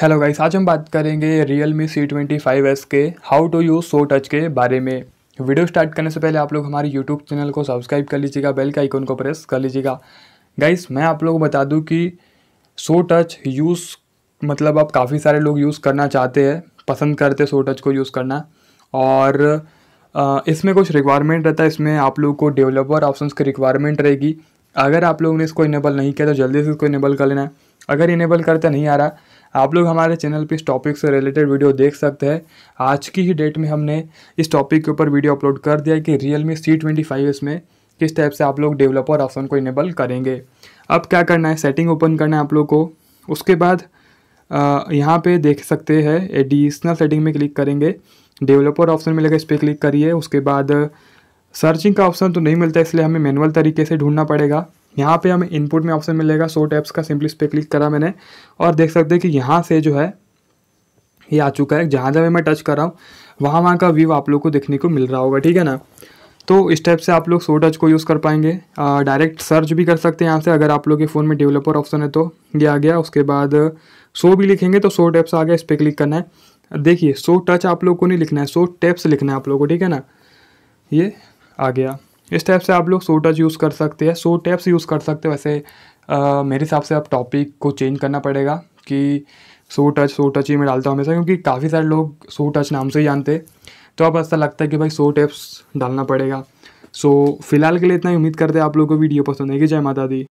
hello guys आज हम बात करेंगे realme C twenty five S के how to use so touch के बारे में वीडियो स्टार्ट करने से पहले आप लोग हमारे यूट्यूब चैनल को सब्सक्राइब कर लीजिएगा बेल का आइकन को प्रेस कर लीजिएगा गाइस मैं आप लोगों को बता दूं कि सो टच यूज़ मतलब आप काफ़ी सारे लोग यूज़ करना चाहते हैं पसंद करते सो टच को यूज़ करना और इसमें कुछ रिक्वायरमेंट रहता है इसमें आप लोग को डेवलपर ऑप्शन की रिक्वायरमेंट रहेगी अगर आप लोगों ने इसको इनेबल नहीं किया तो जल्दी से इसको इनेबल कर लेना है अगर इनेबल करते नहीं आ रहा आप लोग हमारे चैनल पे इस टॉपिक से रिलेटेड वीडियो देख सकते हैं आज की ही डेट में हमने इस टॉपिक के ऊपर वीडियो अपलोड कर दिया कि realme C twenty five इसमें किस टाइप से आप लोग डेवलपर ऑप्शन को इनेबल करेंगे अब क्या करना है सेटिंग ओपन करना है आप लोग को उसके बाद यहाँ पर देख सकते हैं एडिशनल सेटिंग में क्लिक करेंगे डेवलपर ऑप्शन मिलेगा इस पर क्लिक करिए उसके बाद सर्चिंग का ऑप्शन तो नहीं मिलता इसलिए हमें मैनुअल तरीके से ढूंढना पड़ेगा यहाँ पे हमें इनपुट में ऑप्शन मिलेगा सो टैप्स का सिंपली इस पर क्लिक करा मैंने और देख सकते हैं कि यहाँ से जो है ये आ चुका है जहाँ जहाँ मैं टच कर रहा हूँ वहाँ वहाँ का व्यू आप लोग को देखने को मिल रहा होगा ठीक है ना तो इस टाइप से आप लोग सो टच को यूज़ कर पाएंगे डायरेक्ट सर्च भी कर सकते हैं यहाँ से अगर आप लोग के फ़ोन में डेवलपर ऑप्शन है तो ये आ गया उसके बाद सो भी लिखेंगे तो सो टैप्स आ गया इस पर क्लिक करना है देखिए सो टच आप लोग को नहीं लिखना है सो टैप्स लिखना है आप लोग को ठीक है ना ये आ गया इस टाइप से आप लोग सो टच यूज़ कर सकते हैं सो टैप्स यूज़ कर सकते हैं वैसे आ, मेरे हिसाब से आप टॉपिक को चेंज करना पड़ेगा कि सो टच सो टच ही मैं डालता हूँ हमेशा क्योंकि काफ़ी सारे लोग सो टच नाम से ही जानते हैं तो अब ऐसा लगता है कि भाई सो टैप्स डालना पड़ेगा सो फिलहाल के लिए इतना ही उम्मीद करते हैं आप लोगों को वीडियो पसंद है कि जय माता दी